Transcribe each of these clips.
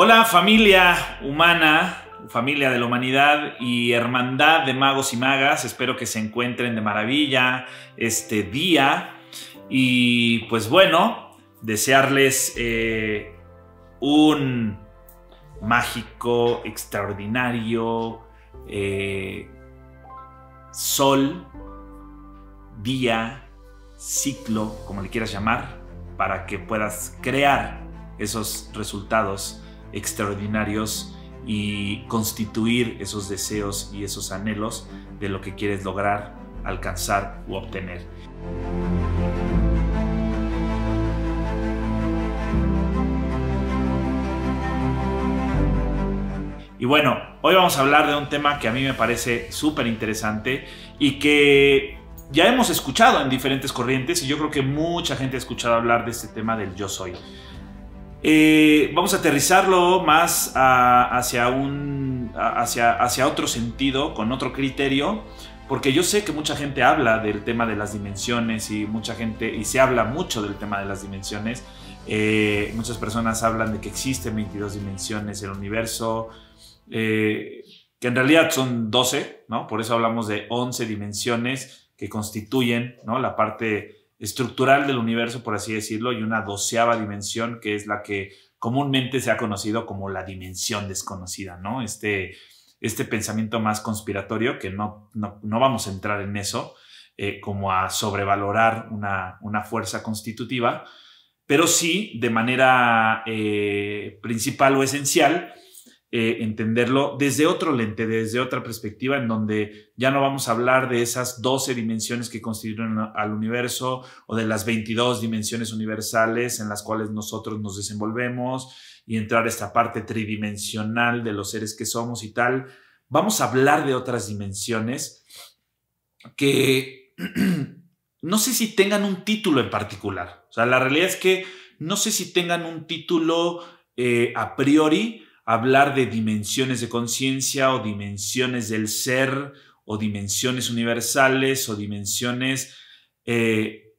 Hola familia humana, familia de la humanidad y hermandad de magos y magas. Espero que se encuentren de maravilla este día. Y pues bueno, desearles eh, un mágico, extraordinario eh, sol, día, ciclo, como le quieras llamar, para que puedas crear esos resultados extraordinarios y constituir esos deseos y esos anhelos de lo que quieres lograr, alcanzar u obtener. Y bueno, hoy vamos a hablar de un tema que a mí me parece súper interesante y que ya hemos escuchado en diferentes corrientes y yo creo que mucha gente ha escuchado hablar de este tema del yo soy. Eh, vamos a aterrizarlo más hacia, un, hacia, hacia otro sentido, con otro criterio, porque yo sé que mucha gente habla del tema de las dimensiones y mucha gente, y se habla mucho del tema de las dimensiones. Eh, muchas personas hablan de que existen 22 dimensiones en el universo, eh, que en realidad son 12, ¿no? Por eso hablamos de 11 dimensiones que constituyen, La parte estructural del universo, por así decirlo, y una doceava dimensión que es la que comúnmente se ha conocido como la dimensión desconocida, ¿no? Este, este pensamiento más conspiratorio, que no, no, vamos a entrar en eso, eh, como a sobrevalorar una, fuerza constitutiva, pero sí de manera eh, principal o esencial eh, entenderlo desde otro lente, desde otra perspectiva, en donde ya no vamos a hablar de esas 12 dimensiones que constituyen al universo o de las 22 dimensiones universales en las cuales nosotros nos desenvolvemos y entrar a esta parte tridimensional de los seres que somos y tal. Vamos a hablar de otras dimensiones que no sé si tengan un título en particular. O sea, la realidad es que no sé si tengan un título eh, a priori, hablar de dimensiones de conciencia o dimensiones del ser o dimensiones universales o dimensiones, eh,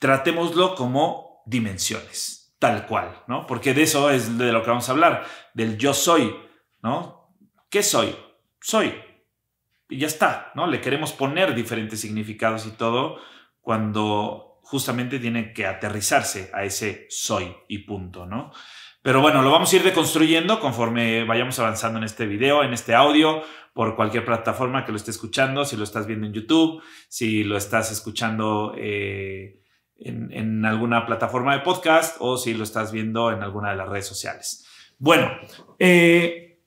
tratémoslo como dimensiones, tal cual, ¿no? Porque de eso es de lo que vamos a hablar, del yo soy, ¿no? ¿Qué soy? Soy. Y ya está, ¿no? Le queremos poner diferentes significados y todo cuando justamente tiene que aterrizarse a ese soy y punto, ¿no? Pero bueno, lo vamos a ir deconstruyendo conforme vayamos avanzando en este video, en este audio, por cualquier plataforma que lo esté escuchando, si lo estás viendo en YouTube, si lo estás escuchando eh, en, alguna plataforma de podcast o si lo estás viendo en alguna de las redes sociales. Bueno, eh,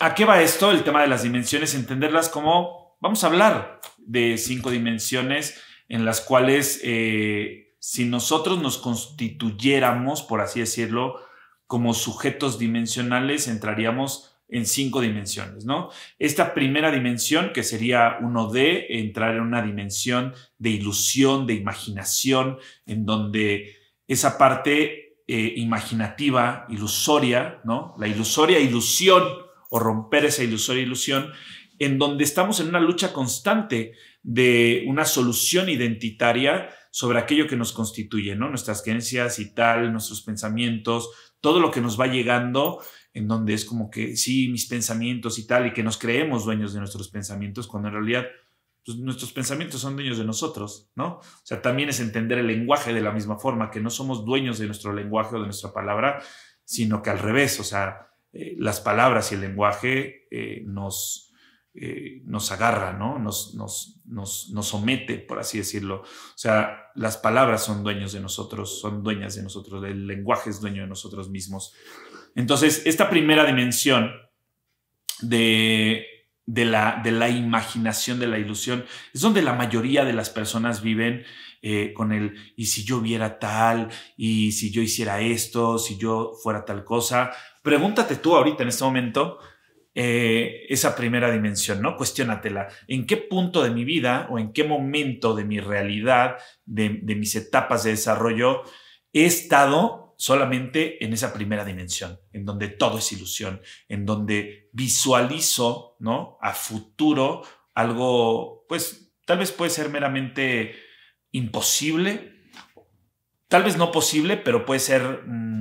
¿a qué va esto? El tema de las dimensiones, entenderlas como, vamos a hablar de cinco dimensiones en las cuales eh, si nosotros nos constituyéramos, por así decirlo, como sujetos dimensionales entraríamos en cinco dimensiones, ¿no? Esta primera dimensión, que sería uno de entrar en una dimensión de ilusión, de imaginación, en donde esa parte eh, imaginativa, ilusoria, ¿no? La ilusoria ilusión, o romper esa ilusoria ilusión, en donde estamos en una lucha constante de una solución identitaria sobre aquello que nos constituye, ¿no? Nuestras creencias y tal, nuestros pensamientos, todo lo que nos va llegando, en donde es como que sí, mis pensamientos y tal, y que nos creemos dueños de nuestros pensamientos, cuando en realidad pues, nuestros pensamientos son dueños de nosotros, ¿no? O sea, también es entender el lenguaje de la misma forma, que no somos dueños de nuestro lenguaje o de nuestra palabra, sino que al revés, o sea, eh, las palabras y el lenguaje eh, nos, eh, nos agarra, ¿no? Nos, nos, nos, nos, somete, por así decirlo. O sea, las palabras son dueños de nosotros, son dueñas de nosotros, el lenguaje es dueño de nosotros mismos. Entonces, esta primera dimensión de, de, la, de la imaginación, de la ilusión, es donde la mayoría de las personas viven eh, con el, y si yo viera tal, y si yo hiciera esto, si yo fuera tal cosa. Pregúntate tú ahorita en este momento, eh, esa primera dimensión, ¿no? Cuestiónatela. ¿En qué punto de mi vida o en qué momento de mi realidad, de, mis etapas de desarrollo, he estado solamente en esa primera dimensión, en donde todo es ilusión, en donde visualizo, ¿no? A futuro algo, pues tal vez puede ser meramente imposible, tal vez no posible, pero puede ser... Mm,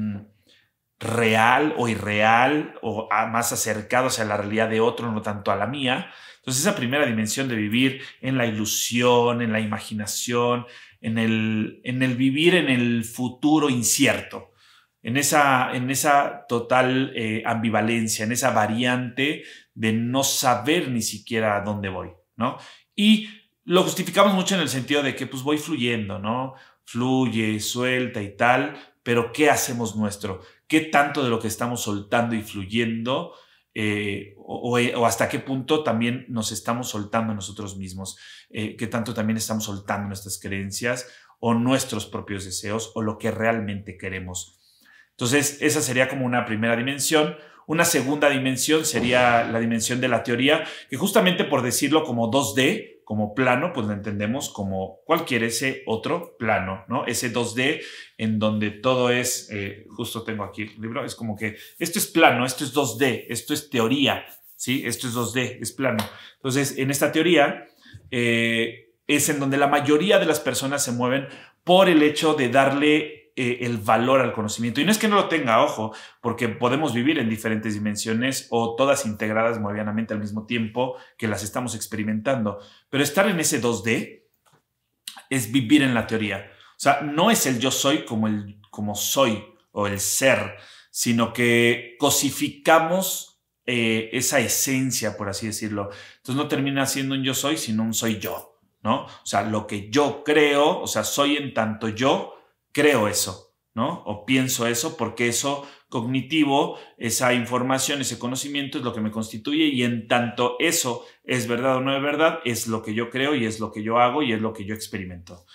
real o irreal o ah, más acercado a la realidad de otro, no tanto a la mía. Entonces esa primera dimensión de vivir en la ilusión, en la imaginación, en el, en el vivir en el futuro incierto, en esa, en esa total eh, ambivalencia, en esa variante de no saber ni siquiera a dónde voy, Y lo justificamos mucho en el sentido de que pues voy fluyendo, ¿no? Fluye, suelta y tal, pero ¿qué hacemos nuestro? qué tanto de lo que estamos soltando y fluyendo eh, eh, o, hasta qué punto también nos estamos soltando nosotros mismos, eh, qué tanto también estamos soltando nuestras creencias o nuestros propios deseos o lo que realmente queremos. Entonces, esa sería como una primera dimensión. Una segunda dimensión sería la dimensión de la teoría, que justamente por decirlo como 2D, como plano, pues lo entendemos como cualquier ese otro plano, ¿no? Ese 2D en donde todo es, eh, justo tengo aquí el libro, es como que esto es plano, esto es 2D, esto es teoría, ¿sí? Esto es 2D, es plano. Entonces, en esta teoría eh, es en donde la mayoría de las personas se mueven por el hecho de darle eh, el valor al conocimiento. Y no es que no lo tenga, ojo, porque podemos vivir en diferentes dimensiones o todas integradas movianamente al mismo tiempo que las estamos experimentando. Pero estar en ese 2D es vivir en la teoría. O sea, no es el yo soy como el como soy o el ser, sino que cosificamos eh, esa esencia, por así decirlo. Entonces no termina siendo un yo soy, sino un soy yo, ¿no? O sea, lo que yo creo, o sea, soy en tanto yo, creo eso, ¿no? O pienso eso porque eso cognitivo, esa información, ese conocimiento es lo que me constituye y en tanto eso es verdad o no es verdad, es lo que yo creo y es lo que yo hago y es lo que yo experimento.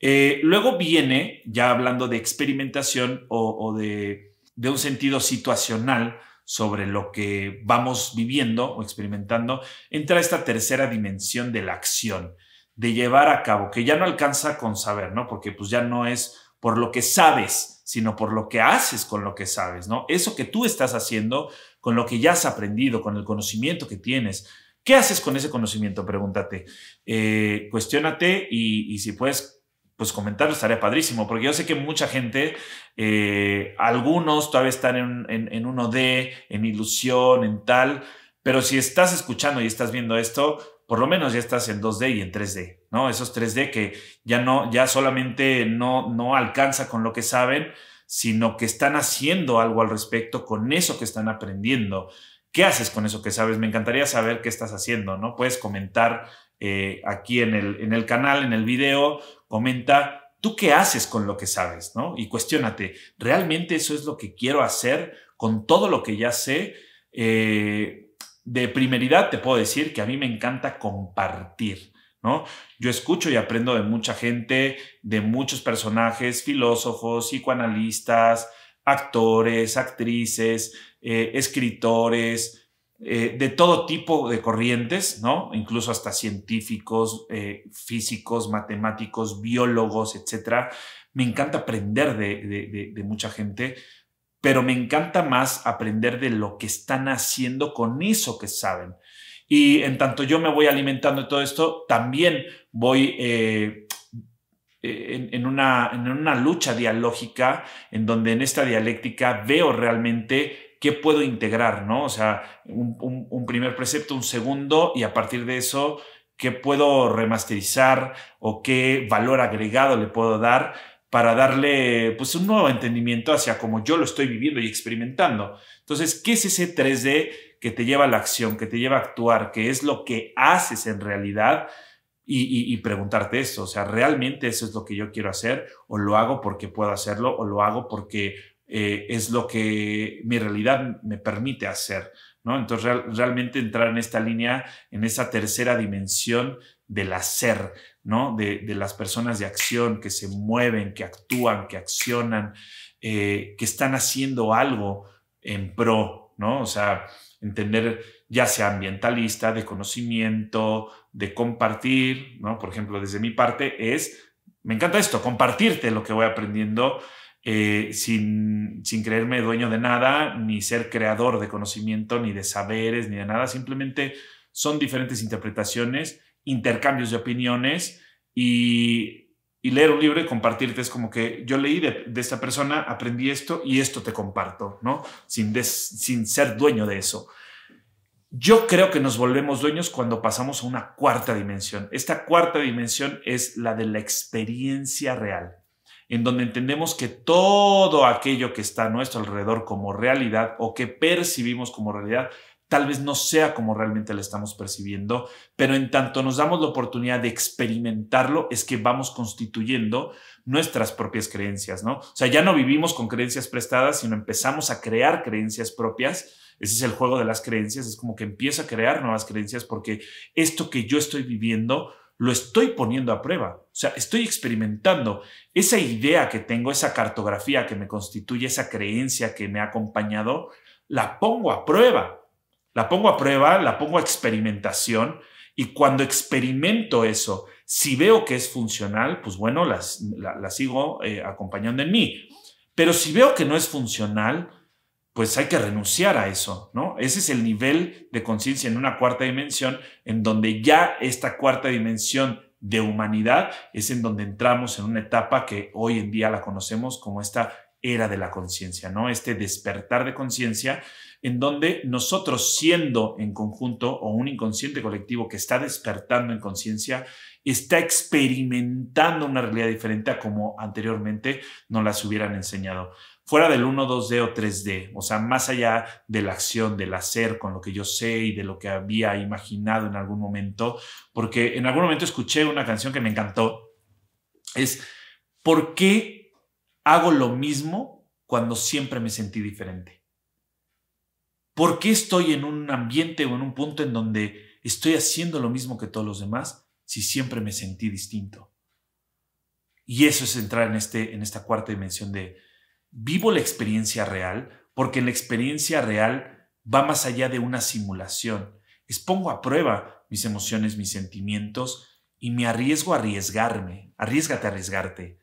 Eh, luego viene, ya hablando de experimentación o, de, de, un sentido situacional sobre lo que vamos viviendo o experimentando, entra esta tercera dimensión de la acción, de llevar a cabo, que ya no alcanza con saber, ¿no? Porque pues ya no es por lo que sabes, sino por lo que haces con lo que sabes, ¿no? Eso que tú estás haciendo con lo que ya has aprendido, con el conocimiento que tienes. ¿Qué haces con ese conocimiento? Pregúntate. Eh, cuestiónate y, si puedes pues comentarlo estaría padrísimo, porque yo sé que mucha gente, eh, algunos todavía están en, en, en, 1D, en ilusión, en tal, pero si estás escuchando y estás viendo esto, por lo menos ya estás en 2D y en 3D, ¿no? Esos 3D que ya no, ya solamente no, no alcanza con lo que saben, sino que están haciendo algo al respecto con eso que están aprendiendo. ¿Qué haces con eso que sabes? Me encantaría saber qué estás haciendo, ¿no? Puedes comentar eh, aquí en el, en el canal, en el video, comenta ¿Tú qué haces con lo que sabes? ¿no? Y cuestionate, ¿realmente eso es lo que quiero hacer con todo lo que ya sé? Eh, de primeridad te puedo decir que a mí me encanta compartir. ¿No? Yo escucho y aprendo de mucha gente, de muchos personajes, filósofos, psicoanalistas, actores, actrices, eh, escritores, eh, de todo tipo de corrientes, ¿no? Incluso hasta científicos, eh, físicos, matemáticos, biólogos, etcétera. Me encanta aprender de, de mucha gente pero me encanta más aprender de lo que están haciendo con eso que saben. Y en tanto yo me voy alimentando de todo esto, también voy eh, eh, en, una, lucha dialógica, en donde en esta dialéctica veo realmente qué puedo integrar, ¿no? O sea, un, un primer precepto, un segundo, y a partir de eso, qué puedo remasterizar o qué valor agregado le puedo dar para darle pues un nuevo entendimiento hacia cómo yo lo estoy viviendo y experimentando. Entonces, ¿qué es ese 3D que te lleva a la acción, que te lleva a actuar, ¿Qué es lo que haces en realidad? Y, preguntarte eso, o sea, ¿realmente eso es lo que yo quiero hacer? ¿O lo hago porque puedo hacerlo? ¿O lo hago porque eh, es lo que mi realidad me permite hacer? ¿no? Entonces, realmente entrar en esta línea, en esa tercera dimensión del hacer, de, las personas de acción que se mueven, que actúan, que accionan, eh, que están haciendo algo en pro, ¿no? O sea, entender ya sea ambientalista, de conocimiento, de compartir, ¿no? Por ejemplo, desde mi parte es, me encanta esto, compartirte lo que voy aprendiendo eh, sin, sin creerme dueño de nada, ni ser creador de conocimiento, ni de saberes, ni de nada, simplemente son diferentes interpretaciones intercambios de opiniones y, leer un libro y compartirte es como que yo leí de, esta persona, aprendí esto y esto te comparto, ¿no? Sin, sin ser dueño de eso. Yo creo que nos volvemos dueños cuando pasamos a una cuarta dimensión. Esta cuarta dimensión es la de la experiencia real, en donde entendemos que todo aquello que está a nuestro alrededor como realidad o que percibimos como realidad tal vez no sea como realmente la estamos percibiendo, pero en tanto nos damos la oportunidad de experimentarlo, es que vamos constituyendo nuestras propias creencias, ¿no? O sea, ya no vivimos con creencias prestadas, sino empezamos a crear creencias propias. Ese es el juego de las creencias, es como que empiezo a crear nuevas creencias porque esto que yo estoy viviendo lo estoy poniendo a prueba. O sea, estoy experimentando esa idea que tengo, esa cartografía que me constituye, esa creencia que me ha acompañado, la pongo a prueba la pongo a prueba, la pongo a experimentación y cuando experimento eso, si veo que es funcional, pues bueno, las, la, sigo eh, acompañando en mí. Pero si veo que no es funcional, pues hay que renunciar a eso, ¿no? Ese es el nivel de conciencia en una cuarta dimensión, en donde ya esta cuarta dimensión de humanidad es en donde entramos en una etapa que hoy en día la conocemos como esta era de la conciencia, ¿no? Este despertar de conciencia en donde nosotros siendo en conjunto o un inconsciente colectivo que está despertando en conciencia, está experimentando una realidad diferente a como anteriormente no las hubieran enseñado. Fuera del 1, 2D o 3D, o sea, más allá de la acción, del hacer con lo que yo sé y de lo que había imaginado en algún momento, porque en algún momento escuché una canción que me encantó, es ¿por qué hago lo mismo cuando siempre me sentí diferente? ¿Por qué estoy en un ambiente o en un punto en donde estoy haciendo lo mismo que todos los demás si siempre me sentí distinto? Y eso es entrar en, este, en esta cuarta dimensión de vivo la experiencia real, porque la experiencia real va más allá de una simulación. Expongo pongo a prueba mis emociones, mis sentimientos y me arriesgo a arriesgarme. Arriesgate a arriesgarte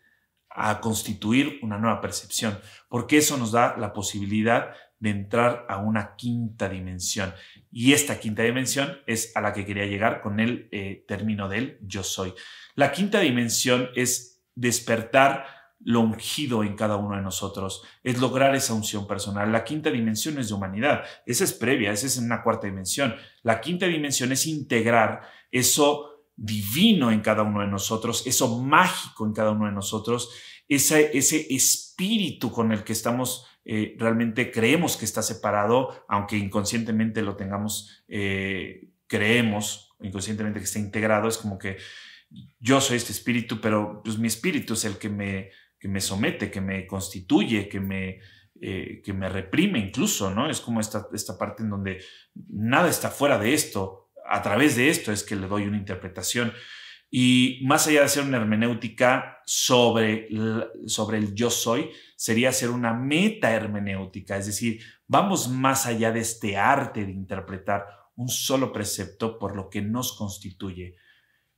a constituir una nueva percepción, porque eso nos da la posibilidad de entrar a una quinta dimensión. Y esta quinta dimensión es a la que quería llegar con el eh, término del yo soy. La quinta dimensión es despertar lo ungido en cada uno de nosotros, es lograr esa unción personal. La quinta dimensión es de humanidad, esa es previa, esa es en una cuarta dimensión. La quinta dimensión es integrar eso divino en cada uno de nosotros, eso mágico en cada uno de nosotros, ese, ese espíritu con el que estamos eh, realmente creemos que está separado, aunque inconscientemente lo tengamos, eh, creemos inconscientemente que está integrado, es como que yo soy este espíritu, pero pues mi espíritu es el que me, que me somete, que me constituye, que me, eh, que me reprime incluso, ¿no? Es como esta, esta parte en donde nada está fuera de esto, a través de esto es que le doy una interpretación. Y más allá de hacer una hermenéutica sobre el, sobre el yo soy, sería hacer una meta hermenéutica, es decir, vamos más allá de este arte de interpretar un solo precepto por lo que nos constituye.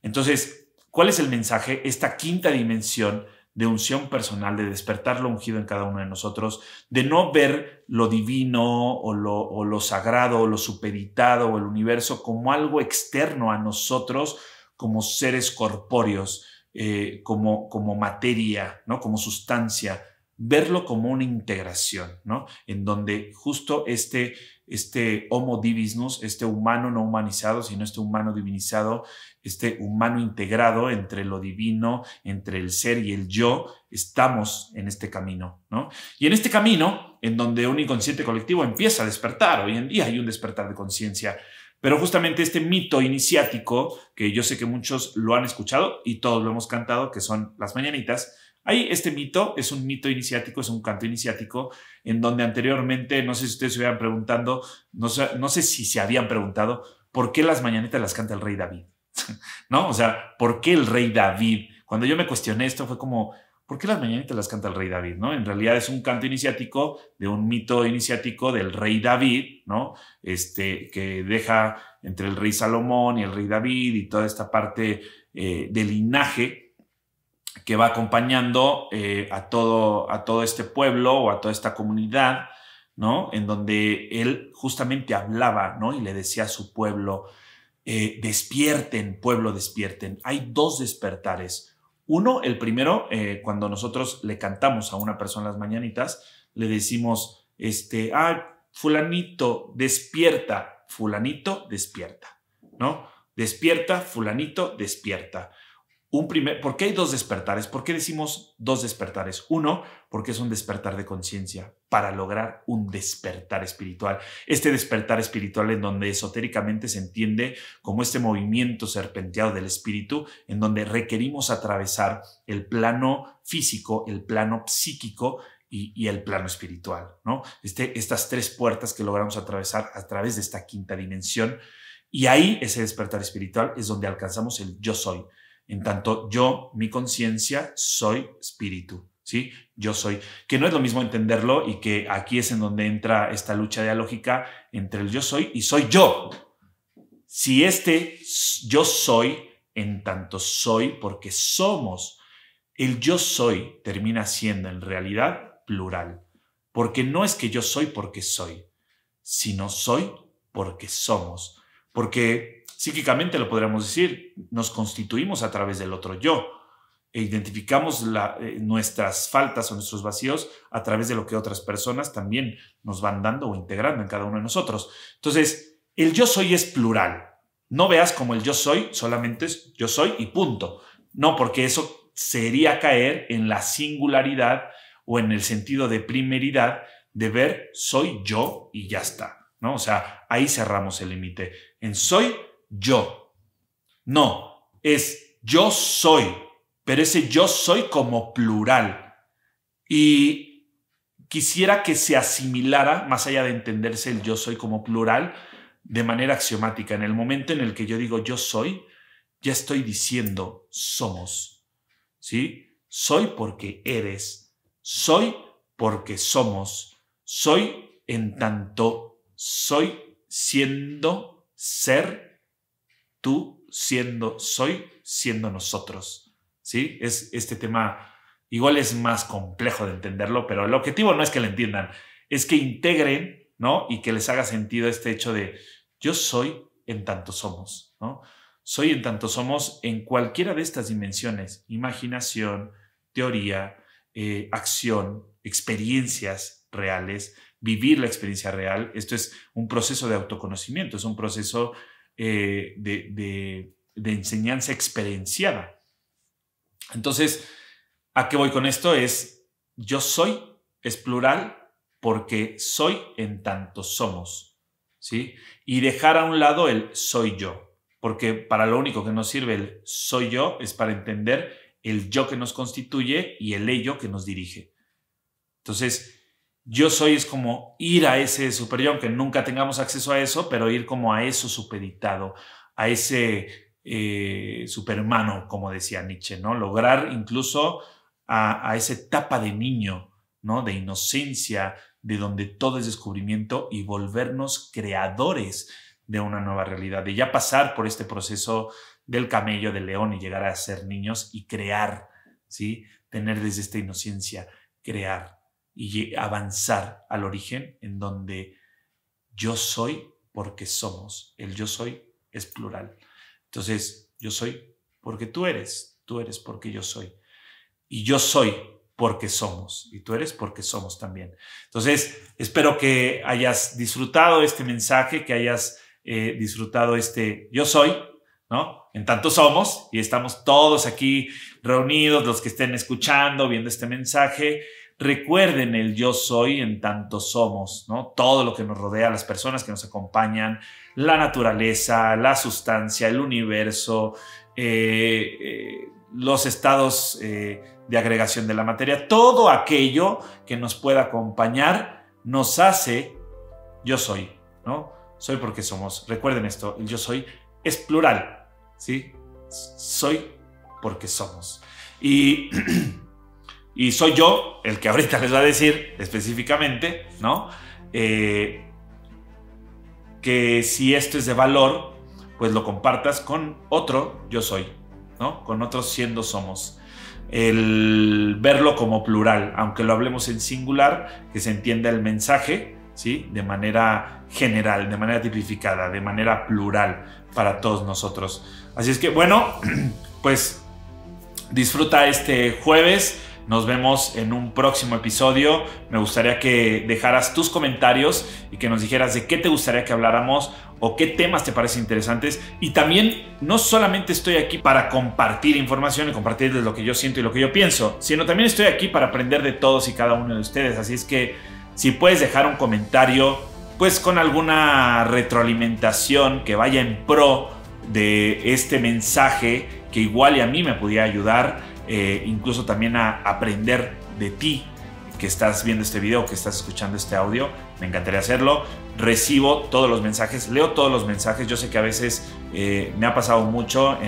Entonces, ¿cuál es el mensaje? Esta quinta dimensión de unción personal, de despertar lo ungido en cada uno de nosotros, de no ver lo divino o lo, sagrado o lo supeditado o el universo como algo externo a nosotros como seres corpóreos, eh, como, como materia, ¿no? como sustancia, verlo como una integración, ¿no? en donde justo este, este homo divinus, este humano no humanizado, sino este humano divinizado, este humano integrado entre lo divino, entre el ser y el yo, estamos en este camino, ¿no? Y en este camino, en donde un inconsciente colectivo empieza a despertar, hoy en día hay un despertar de conciencia, pero justamente este mito iniciático, que yo sé que muchos lo han escuchado y todos lo hemos cantado, que son las mañanitas, Hay este mito es un mito iniciático, es un canto iniciático, en donde anteriormente, no sé si ustedes se hubieran preguntando, no sé, no sé si se habían preguntado, ¿por qué las mañanitas las canta el rey David? ¿no? O sea, ¿por qué el rey David? Cuando yo me cuestioné esto fue como, ¿por qué las mañanitas las canta el rey David? ¿no? En realidad es un canto iniciático de un mito iniciático del rey David, ¿no? Este, que deja entre el rey Salomón y el rey David y toda esta parte eh, del linaje que va acompañando eh, a, todo, a todo este pueblo o a toda esta comunidad, ¿no? En donde él justamente hablaba, ¿no? Y le decía a su pueblo, eh, despierten, pueblo, despierten. Hay dos despertares. Uno, el primero, eh, cuando nosotros le cantamos a una persona las mañanitas, le decimos, este, ah, fulanito, despierta, fulanito, despierta, ¿no? Despierta, fulanito, despierta. Un primer, ¿Por qué hay dos despertares? ¿Por qué decimos dos despertares? Uno, porque es un despertar de conciencia para lograr un despertar espiritual. Este despertar espiritual en donde esotéricamente se entiende como este movimiento serpenteado del espíritu, en donde requerimos atravesar el plano físico, el plano psíquico y, el plano espiritual, ¿no? Este, estas tres puertas que logramos atravesar a través de esta quinta dimensión. Y ahí ese despertar espiritual es donde alcanzamos el yo soy. En tanto, yo, mi conciencia, soy espíritu. ¿Sí? yo soy, que no es lo mismo entenderlo y que aquí es en donde entra esta lucha dialógica entre el yo soy y soy yo. Si este yo soy, en tanto soy, porque somos, el yo soy termina siendo en realidad plural, porque no es que yo soy porque soy, sino soy porque somos, porque psíquicamente lo podríamos decir, nos constituimos a través del otro yo, e identificamos eh, nuestras faltas o nuestros vacíos a través de lo que otras personas también nos van dando o integrando en cada uno de nosotros. Entonces, el yo soy es plural. No veas como el yo soy, solamente es yo soy y punto. No, porque eso sería caer en la singularidad o en el sentido de primeridad de ver soy yo y ya está. ¿no? O sea, ahí cerramos el límite. En soy yo. No, es yo soy pero ese yo soy como plural. Y quisiera que se asimilara, más allá de entenderse el yo soy como plural, de manera axiomática. En el momento en el que yo digo yo soy, ya estoy diciendo somos. ¿Sí? Soy porque eres. Soy porque somos. Soy en tanto soy siendo ser tú siendo soy siendo nosotros. ¿sí? Es este tema, igual es más complejo de entenderlo, pero el objetivo no es que lo entiendan, es que integren, Y que les haga sentido este hecho de yo soy en tanto somos, Soy en tanto somos en cualquiera de estas dimensiones, imaginación, teoría, eh, acción, experiencias reales, vivir la experiencia real. Esto es un proceso de autoconocimiento, es un proceso eh, de enseñanza experienciada, entonces, ¿a qué voy con esto? Es yo soy, es plural, porque soy en tanto somos. ¿sí? Y dejar a un lado el soy yo, porque para lo único que nos sirve el soy yo es para entender el yo que nos constituye y el ello que nos dirige. Entonces, yo soy es como ir a ese superior, aunque nunca tengamos acceso a eso, pero ir como a eso supeditado, a ese eh, supermano, como decía Nietzsche, Lograr incluso a, esa etapa de niño, ¿no? De inocencia, de donde todo es descubrimiento y volvernos creadores de una nueva realidad, de ya pasar por este proceso del camello, del león y llegar a ser niños y crear, ¿sí? Tener desde esta inocencia, crear y avanzar al origen en donde yo soy porque somos. El yo soy es plural. Entonces, yo soy porque tú eres, tú eres porque yo soy. Y yo soy porque somos, y tú eres porque somos también. Entonces, espero que hayas disfrutado este mensaje, que hayas eh, disfrutado este yo soy, ¿no? En tanto somos, y estamos todos aquí reunidos, los que estén escuchando, viendo este mensaje. Recuerden el yo soy en tanto somos, ¿no? Todo lo que nos rodea, las personas que nos acompañan, la naturaleza, la sustancia, el universo, eh, eh, los estados eh, de agregación de la materia, todo aquello que nos pueda acompañar nos hace yo soy, ¿no? Soy porque somos. Recuerden esto, el yo soy es plural, ¿sí? Soy porque somos. Y Y soy yo el que ahorita les va a decir específicamente, ¿no? Eh, que si esto es de valor, pues lo compartas con otro yo soy, ¿no? Con otros siendo somos. El verlo como plural, aunque lo hablemos en singular, que se entienda el mensaje, ¿sí? De manera general, de manera tipificada, de manera plural para todos nosotros. Así es que, bueno, pues disfruta este jueves nos vemos en un próximo episodio. Me gustaría que dejaras tus comentarios y que nos dijeras de qué te gustaría que habláramos o qué temas te parecen interesantes. Y también no solamente estoy aquí para compartir información y compartirles lo que yo siento y lo que yo pienso, sino también estoy aquí para aprender de todos y cada uno de ustedes. Así es que si puedes dejar un comentario, pues con alguna retroalimentación que vaya en pro de este mensaje que igual y a mí me pudiera ayudar eh, incluso también a aprender de ti que estás viendo este video, que estás escuchando este audio. Me encantaría hacerlo. Recibo todos los mensajes, leo todos los mensajes. Yo sé que a veces eh, me ha pasado mucho,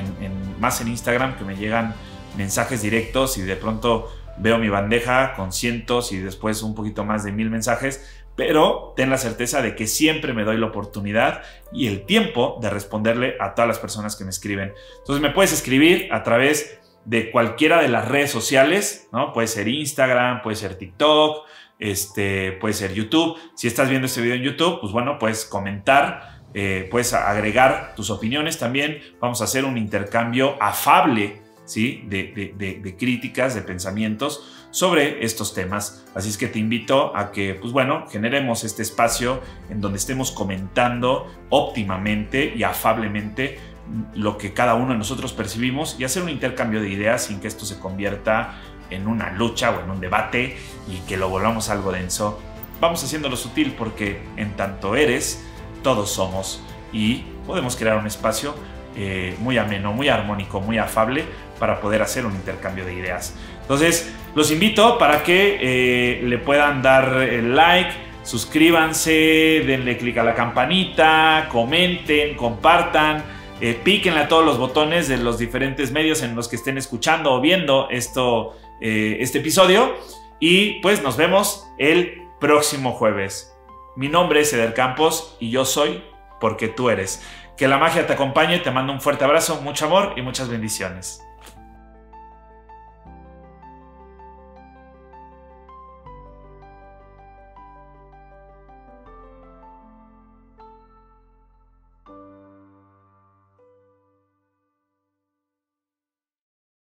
más en Instagram, que me llegan mensajes directos y de pronto veo mi bandeja con cientos y después un poquito más de mil mensajes. Pero ten la certeza de que siempre me doy la oportunidad y el tiempo de responderle a todas las personas que me escriben. Entonces me puedes escribir a través de cualquiera de las redes sociales, ¿no? Puede ser Instagram, puede ser TikTok, este, puede ser YouTube. Si estás viendo este video en YouTube, pues bueno, puedes comentar, eh, puedes agregar tus opiniones también. Vamos a hacer un intercambio afable, ¿sí? De, de, críticas, de pensamientos sobre estos temas. Así es que te invito a que, pues bueno, generemos este espacio en donde estemos comentando óptimamente y afablemente lo que cada uno de nosotros percibimos y hacer un intercambio de ideas sin que esto se convierta en una lucha o en un debate y que lo volvamos algo denso. Vamos haciéndolo sutil porque en tanto eres, todos somos y podemos crear un espacio eh, muy ameno, muy armónico, muy afable para poder hacer un intercambio de ideas. Entonces, los invito para que eh, le puedan dar el like, suscríbanse, denle clic a la campanita, comenten, compartan eh, píquenle a todos los botones de los diferentes medios en los que estén escuchando o viendo esto, eh, este episodio. Y pues nos vemos el próximo jueves. Mi nombre es Eder Campos y yo soy porque tú eres. Que la magia te acompañe, te mando un fuerte abrazo, mucho amor y muchas bendiciones.